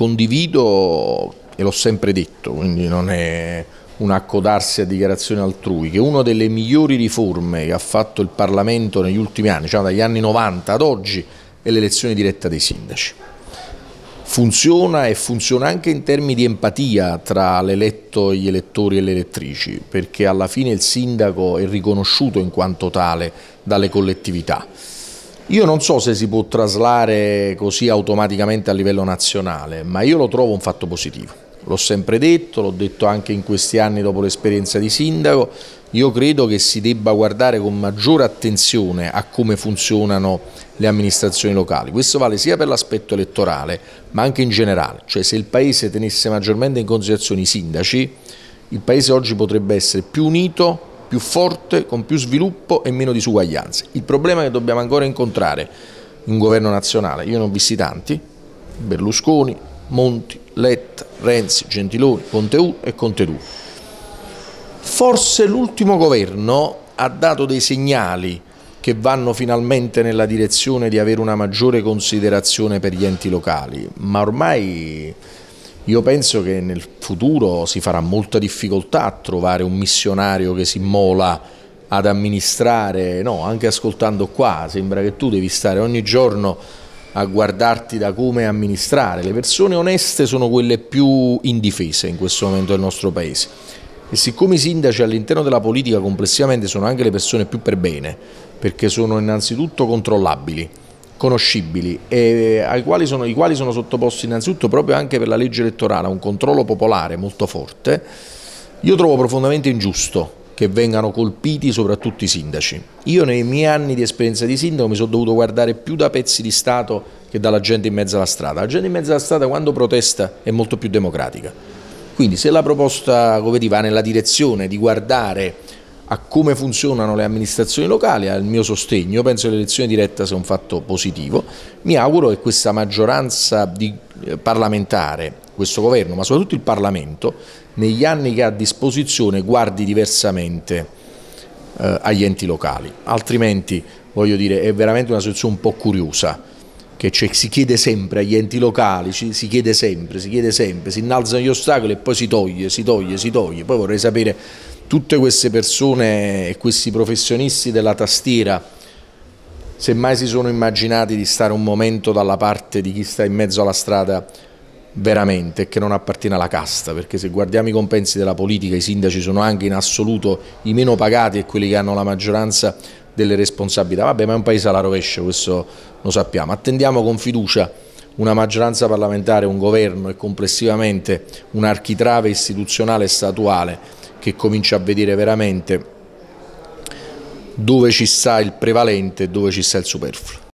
condivido e l'ho sempre detto, quindi non è un accodarsi a dichiarazioni altrui, che una delle migliori riforme che ha fatto il Parlamento negli ultimi anni, diciamo dagli anni 90 ad oggi, è l'elezione diretta dei sindaci. Funziona e funziona anche in termini di empatia tra l'eletto, gli elettori e le elettrici, perché alla fine il sindaco è riconosciuto in quanto tale dalle collettività io non so se si può traslare così automaticamente a livello nazionale, ma io lo trovo un fatto positivo. L'ho sempre detto, l'ho detto anche in questi anni dopo l'esperienza di sindaco, io credo che si debba guardare con maggiore attenzione a come funzionano le amministrazioni locali. Questo vale sia per l'aspetto elettorale, ma anche in generale. Cioè se il Paese tenesse maggiormente in considerazione i sindaci, il Paese oggi potrebbe essere più unito più forte, con più sviluppo e meno disuguaglianze. Il problema che dobbiamo ancora incontrare in un governo nazionale, io ne ho visti tanti, Berlusconi, Monti, Letta, Renzi, Gentiloni, Conte 1 e Conte 2. Forse l'ultimo governo ha dato dei segnali che vanno finalmente nella direzione di avere una maggiore considerazione per gli enti locali, ma ormai io penso che nel futuro si farà molta difficoltà a trovare un missionario che si immola ad amministrare, no, anche ascoltando qua, sembra che tu devi stare ogni giorno a guardarti da come amministrare. Le persone oneste sono quelle più indifese in questo momento del nostro paese. E siccome i sindaci all'interno della politica complessivamente sono anche le persone più per bene, perché sono innanzitutto controllabili, conoscibili e eh, ai quali sono, i quali sono sottoposti innanzitutto proprio anche per la legge elettorale a un controllo popolare molto forte, io trovo profondamente ingiusto che vengano colpiti soprattutto i sindaci. Io nei miei anni di esperienza di sindaco mi sono dovuto guardare più da pezzi di Stato che dalla gente in mezzo alla strada. La gente in mezzo alla strada quando protesta è molto più democratica. Quindi se la proposta come dire, va nella direzione di guardare a come funzionano le amministrazioni locali, al mio sostegno, penso che l'elezione diretta sia un fatto positivo, mi auguro che questa maggioranza di, eh, parlamentare, questo governo, ma soprattutto il Parlamento, negli anni che ha a disposizione guardi diversamente eh, agli enti locali, altrimenti voglio dire, è veramente una situazione un po' curiosa che cioè, si chiede sempre agli enti locali, si chiede sempre, si chiede sempre, si innalzano gli ostacoli e poi si toglie, si toglie, si toglie. Poi vorrei sapere tutte queste persone e questi professionisti della tastiera semmai si sono immaginati di stare un momento dalla parte di chi sta in mezzo alla strada veramente e che non appartiene alla casta, perché se guardiamo i compensi della politica i sindaci sono anche in assoluto i meno pagati e quelli che hanno la maggioranza delle responsabilità. Vabbè, ma è un paese alla rovescia, questo lo sappiamo. Attendiamo con fiducia una maggioranza parlamentare, un governo e complessivamente un architrave istituzionale e statuale che comincia a vedere veramente dove ci sta il prevalente e dove ci sta il superfluo.